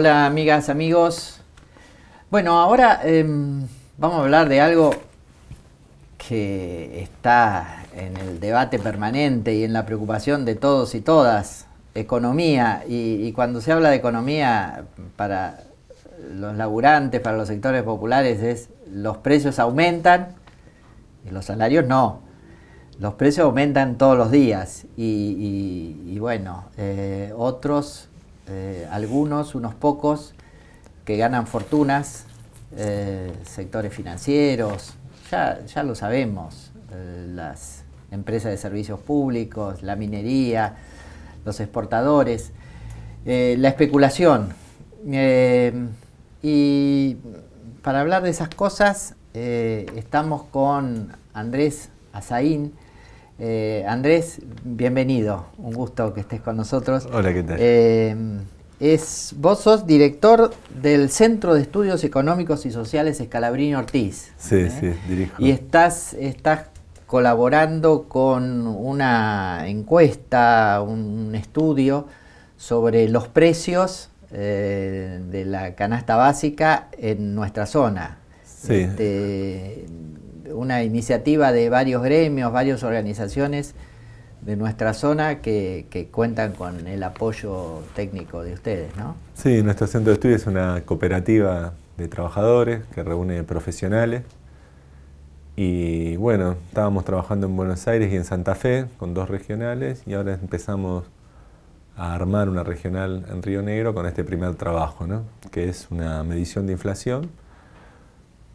Hola amigas, amigos. Bueno, ahora em, vamos a hablar de algo que está en el debate permanente y en la preocupación de todos y todas, economía. Y, cuando se habla de economía para los laburantes, para los sectores populares, es los precios aumentan y los salarios no los precios aumentan todos los días y, bueno, eh, otros eh, algunos, unos pocos, que ganan fortunas, eh, sectores financieros, ya, ya lo sabemos, eh, las empresas de servicios públicos, la minería, los exportadores, la especulación. y para hablar de esas cosas estamos con Andrés Azaín, eh, Andrés, bienvenido, un gusto que estés con nosotros. Hola, ¿qué tal? Eh, es, vos sos director del Centro de Estudios Económicos y Sociales Escalabrino Ortiz. Sí, ¿eh? sí, dirijo. Y estás, estás colaborando con una encuesta, un estudio sobre los precios de la canasta básica en nuestra zona. Sí. Este, una iniciativa de varios gremios, varias organizaciones de nuestra zona que, cuentan con el apoyo técnico de ustedes, ¿no? Sí, nuestro centro de estudio es una cooperativa de trabajadores que reúne profesionales. Y bueno, estábamos trabajando en Buenos Aires y en Santa Fe con dos regionales y ahora empezamos a armar una regional en Río Negro con este primer trabajo, ¿no? que es una medición de inflación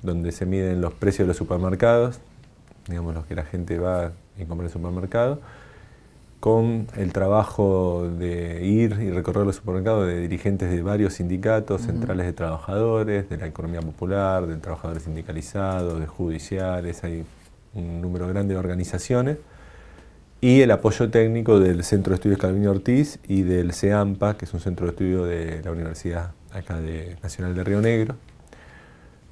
donde se miden los precios de los supermercados, digamos los que la gente va y compra en el supermercado, con el trabajo de ir y recorrer los supermercados de dirigentes de varios sindicatos, centrales de trabajadores, de la economía popular, de trabajadores sindicalizados, de judiciales, hay un número grande de organizaciones, y el apoyo técnico del Centro de Estudios Calvino Ortiz y del CEAMPA, que es un centro de estudio de la Universidad Nacional de Río Negro,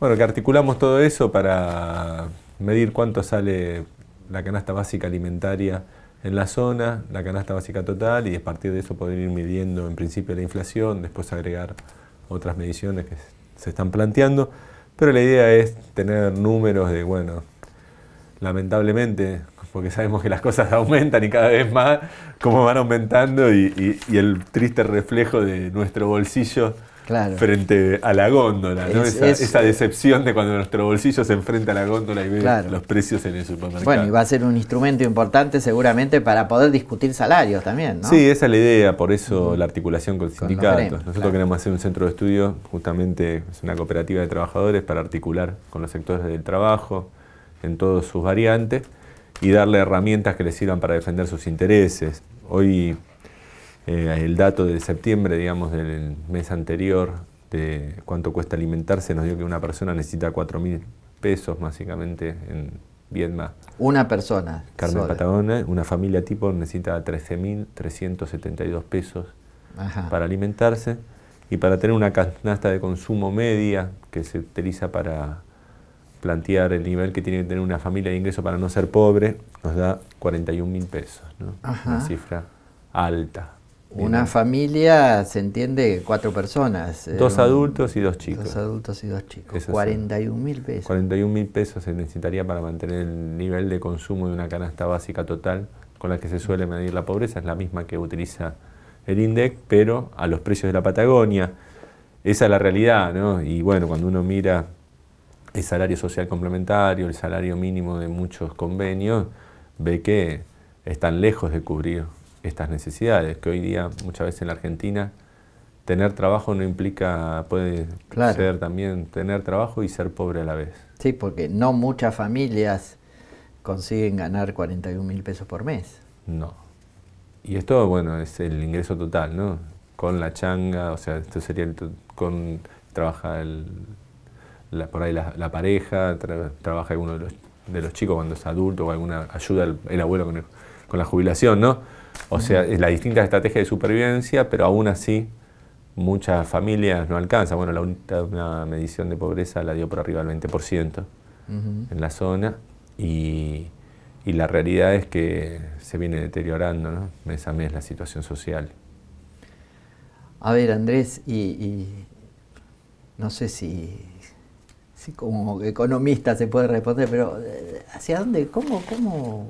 bueno, que articulamos todo eso para medir cuánto sale la canasta básica alimentaria en la zona, la canasta básica total y a partir de eso poder ir midiendo en principio la inflación, después agregar otras mediciones que se están planteando, pero la idea es tener números de, bueno, lamentablemente, porque sabemos que las cosas aumentan y cada vez más, cómo van aumentando y el triste reflejo de nuestro bolsillo frente a la góndola, esa, decepción de cuando nuestro bolsillo se enfrenta a la góndola y ve los precios en el supermercado. Bueno, y va a ser un instrumento importante seguramente para poder discutir salarios también, ¿no? Sí, esa es la idea, por eso la articulación con, sindicatos. Nosotros queremos hacer un centro de estudio, justamente es una cooperativa de trabajadores para articular con los sectores del trabajo en todas sus variantes y darle herramientas que les sirvan para defender sus intereses. Hoy eh, el dato de septiembre, digamos, del mes anterior, de cuánto cuesta alimentarse, nos dio que una persona necesita 4.000 mil pesos, básicamente, en Vietnam. Una persona. Carmen Patagona, una familia tipo, necesita 13.372 pesos para alimentarse y para tener una canasta de consumo media que se utiliza para plantear el nivel que tiene que tener una familia de ingreso para no ser pobre, nos da 41.000 mil pesos, ¿no? una cifra alta. Una familia se entiende cuatro personas. Eh, dos adultos y dos chicos. Dos adultos y dos chicos. y 41 mil pesos. 41 mil pesos se necesitaría para mantener el nivel de consumo de una canasta básica total con la que se suele medir la pobreza. Es la misma que utiliza el INDEC, pero a los precios de la Patagonia. Esa es la realidad, ¿no? Y bueno, cuando uno mira el salario social complementario, el salario mínimo de muchos convenios, ve que están lejos de cubrir estas necesidades, que hoy día muchas veces en la Argentina tener trabajo no implica, puede ser también tener trabajo y ser pobre a la vez. Sí, porque no muchas familias consiguen ganar 41 mil pesos por mes. No. Y esto, bueno, es el ingreso total, ¿no? Con la changa, o sea, esto sería con, trabaja el, por ahí la, pareja, trabaja alguno de los, chicos cuando es adulto o alguna ayuda el, abuelo con, con la jubilación, ¿no? O sea, es la distinta estrategia de supervivencia, pero aún así muchas familias no alcanzan. Bueno, la última medición de pobreza la dio por arriba del 20% en la zona y, la realidad es que se viene deteriorando mes a mes la situación social. A ver, Andrés, y, no sé si, si, como economista se puede responder, pero eh, ¿hacia dónde? ¿Cómo? cómo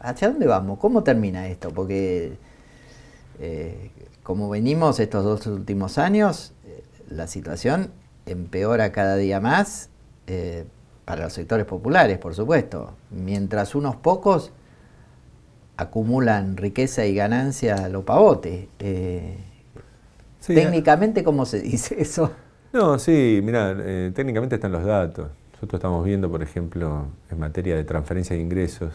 ¿hacia dónde vamos? ¿Cómo termina esto? Porque eh, como venimos estos dos últimos años, eh, la situación empeora cada día más eh, para los sectores populares, por supuesto, mientras unos pocos acumulan riqueza y ganancia a lo pavote. técnicamente, ¿cómo se dice eso? No, sí, mira, técnicamente están los datos. Nosotros estamos viendo, por ejemplo, en materia de transferencia de ingresos,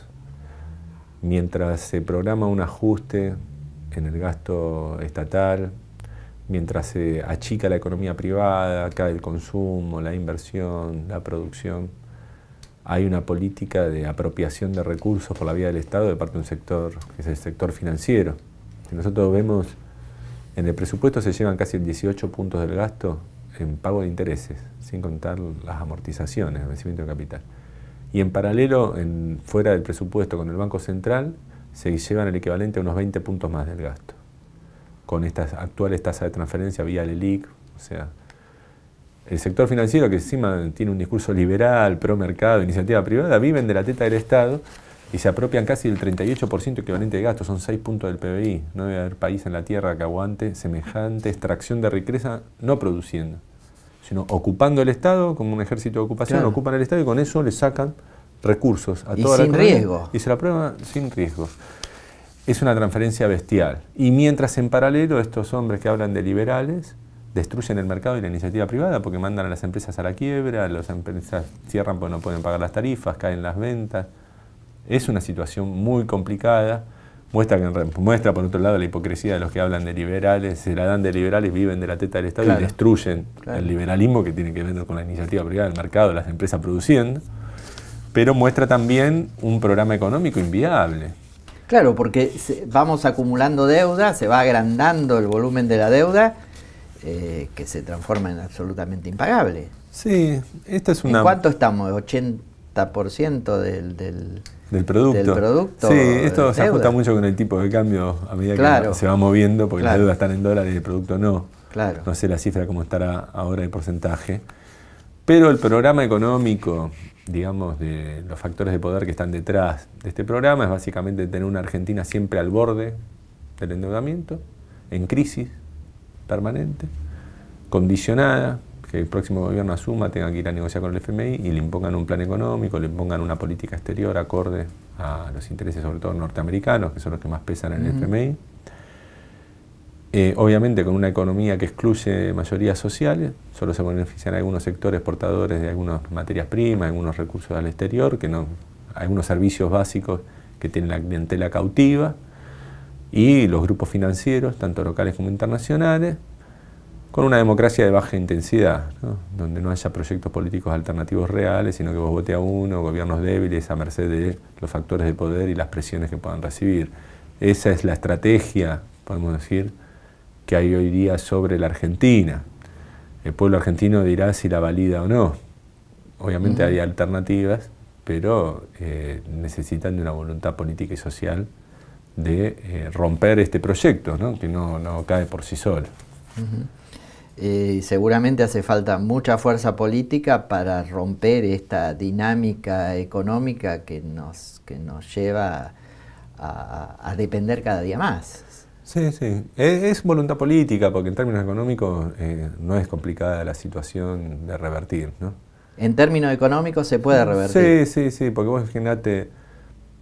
mientras se programa un ajuste en el gasto estatal, mientras se achica la economía privada, cae el consumo, la inversión, la producción, hay una política de apropiación de recursos por la vía del Estado de parte de un sector, que es el sector financiero. nosotros vemos, en el presupuesto se llevan casi 18 puntos del gasto en pago de intereses, sin contar las amortizaciones, el vencimiento de capital. Y en paralelo, fuera del presupuesto con el Banco Central, se llevan el equivalente a unos 20 puntos más del gasto, con estas actuales tasas de transferencia vía ELIC. E o sea, el sector financiero, que encima tiene un discurso liberal, pro mercado, iniciativa privada, viven de la teta del Estado y se apropian casi del 38% equivalente de gasto, son 6 puntos del PBI. No debe haber país en la Tierra que aguante semejante extracción de riqueza no produciendo sino ocupando el Estado, como un ejército de ocupación, ocupan el Estado y con eso le sacan recursos a y toda sin riesgo. Y se la prueban sin riesgo. Es una transferencia bestial. Y mientras en paralelo estos hombres que hablan de liberales destruyen el mercado y la iniciativa privada porque mandan a las empresas a la quiebra, las empresas cierran porque no pueden pagar las tarifas, caen las ventas. Es una situación muy complicada. Muestra, muestra, por otro lado, la hipocresía de los que hablan de liberales, se la dan de liberales, viven de la teta del Estado y destruyen el liberalismo que tiene que ver con la iniciativa privada, del mercado, las empresas produciendo. Pero muestra también un programa económico inviable. Claro, porque vamos acumulando deuda, se va agrandando el volumen de la deuda, eh, que se transforma en absolutamente impagable. Sí, esta es una. ¿En cuánto estamos? ¿80% del del producto. Sí, esto se ajusta mucho con el tipo de cambio a medida que se va moviendo, porque las deudas están en dólares y el producto no. Claro. No sé la cifra cómo estará ahora el porcentaje. Pero el programa económico, digamos, de los factores de poder que están detrás de este programa es básicamente tener una Argentina siempre al borde del endeudamiento, en crisis permanente, condicionada, que el próximo gobierno asuma, tenga que ir a negociar con el FMI y le impongan un plan económico, le impongan una política exterior acorde a los intereses, sobre todo norteamericanos, que son los que más pesan en el FMI. Eh, obviamente con una economía que excluye mayorías sociales, solo se benefician algunos sectores portadores de algunas materias primas, algunos recursos al exterior, que no, algunos servicios básicos que tienen la clientela cautiva, y los grupos financieros, tanto locales como internacionales, con una democracia de baja intensidad, donde no haya proyectos políticos alternativos reales, sino que vos vote a uno, gobiernos débiles, a merced de los factores de poder y las presiones que puedan recibir. Esa es la estrategia, podemos decir, que hay hoy día sobre la Argentina. El pueblo argentino dirá si la valida o no. Obviamente hay alternativas, pero eh, necesitan de una voluntad política y social de eh, romper este proyecto, que no, cae por sí solo. Eh, seguramente hace falta mucha fuerza política para romper esta dinámica económica que nos, que nos lleva a, depender cada día más. Sí, sí. Es, voluntad política, porque en términos económicos eh, no es complicada la situación de revertir, En términos económicos se puede revertir. Sí, sí, sí, porque vos imaginate,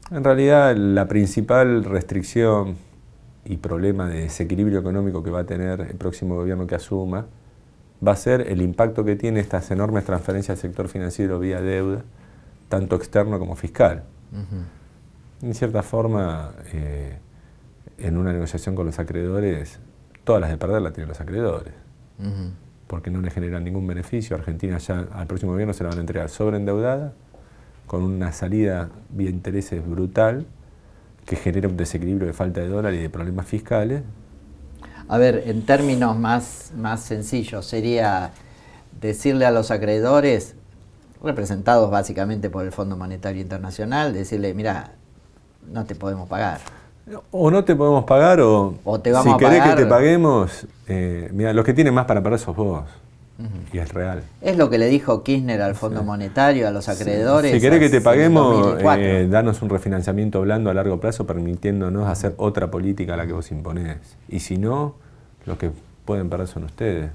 en realidad la principal restricción y problema de desequilibrio económico que va a tener el próximo gobierno que asuma, va a ser el impacto que tiene estas enormes transferencias al sector financiero vía deuda, tanto externo como fiscal. En cierta forma, eh, en una negociación con los acreedores, todas las de perder las tienen los acreedores, porque no le generan ningún beneficio. Argentina ya al próximo gobierno se la van a entregar sobreendeudada, con una salida vía intereses brutal, que genera un desequilibrio de falta de dólar y de problemas fiscales. A ver, en términos más, más sencillos, sería decirle a los acreedores, representados básicamente por el Fondo Monetario Internacional, decirle, mira, no te podemos pagar. O no te podemos pagar, o, si querés que te paguemos, eh, mira, los que tienen más para pagar sos vos. Y es real. Es lo que le dijo Kirchner al Fondo Monetario, a los acreedores. Si querés que te paguemos, eh, danos un refinanciamiento blando a largo plazo permitiéndonos hacer otra política a la que vos imponés. Y si no, lo que pueden perder son ustedes,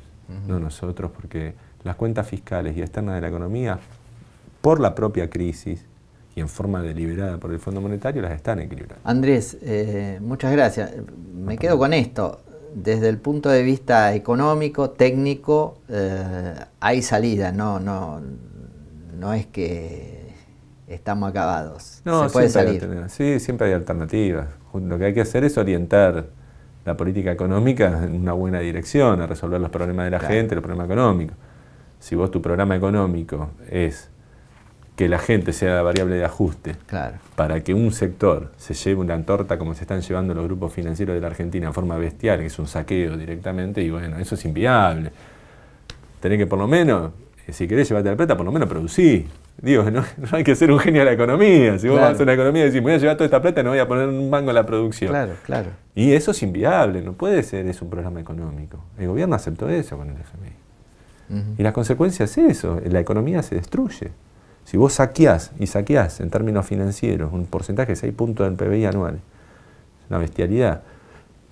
no nosotros, porque las cuentas fiscales y externas de la economía, por la propia crisis y en forma deliberada por el Fondo Monetario, las están equilibrando. Andrés, eh, muchas gracias. Me quedo con esto desde el punto de vista económico, técnico, eh, hay salida, no, no, no es que estamos acabados. No, Se puede siempre salir. Hay sí, siempre hay alternativas. Lo que hay que hacer es orientar la política económica en una buena dirección, a resolver los problemas de la gente, los problemas económicos. Si vos tu programa económico es que la gente sea la variable de ajuste. Para que un sector se lleve una torta como se están llevando los grupos financieros de la Argentina en forma bestial, que es un saqueo directamente, y bueno, eso es inviable. Tenés que por lo menos, eh, si querés llevarte la plata, por lo menos producir. Digo, no, hay que ser un genio de la economía. Si vos vas a una economía y decís, voy a llevar toda esta plata, no voy a poner un mango en la producción. Claro, claro. Y eso es inviable, no puede ser, es un programa económico. El gobierno aceptó eso con el FMI. Y las consecuencia es eso, la economía se destruye. Si vos saqueás, y saqueás en términos financieros, un porcentaje de 6 puntos del PBI anual, es una bestialidad,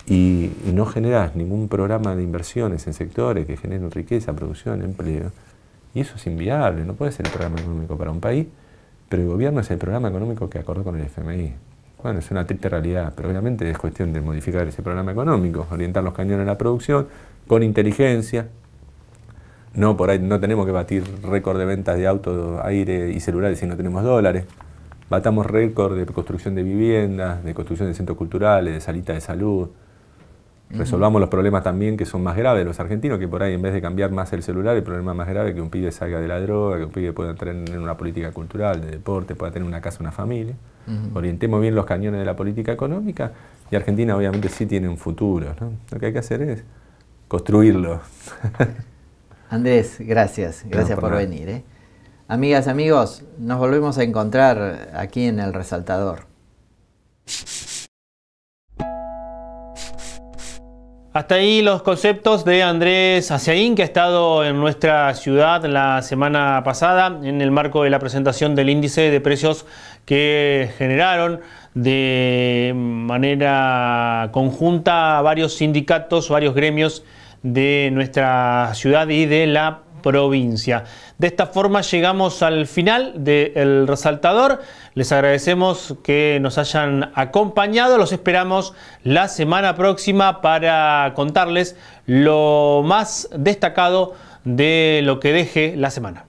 y no generás ningún programa de inversiones en sectores que generen riqueza, producción, empleo, y eso es inviable, no puede ser el programa económico para un país, pero el gobierno es el programa económico que acordó con el FMI. Bueno, es una triste realidad, pero obviamente es cuestión de modificar ese programa económico, orientar los cañones a la producción con inteligencia, no, por ahí no tenemos que batir récord de ventas de autos, aire y celulares si no tenemos dólares. Batamos récord de construcción de viviendas, de construcción de centros culturales, de salitas de salud. Resolvamos los problemas también que son más graves de los argentinos, que por ahí en vez de cambiar más el celular, el problema más grave es que un pibe salga de la droga, que un pibe pueda en una política cultural, de deporte, pueda tener una casa, una familia. Orientemos bien los cañones de la política económica y Argentina obviamente sí tiene un futuro. Lo que hay que hacer es construirlo. Andrés, gracias, gracias por, venir. ¿eh? Amigas, amigos, nos volvemos a encontrar aquí en El Resaltador. Hasta ahí los conceptos de Andrés aceín que ha estado en nuestra ciudad la semana pasada en el marco de la presentación del índice de precios que generaron de manera conjunta varios sindicatos, varios gremios de nuestra ciudad y de la provincia. De esta forma llegamos al final del resaltador. Les agradecemos que nos hayan acompañado. Los esperamos la semana próxima para contarles lo más destacado de lo que deje la semana.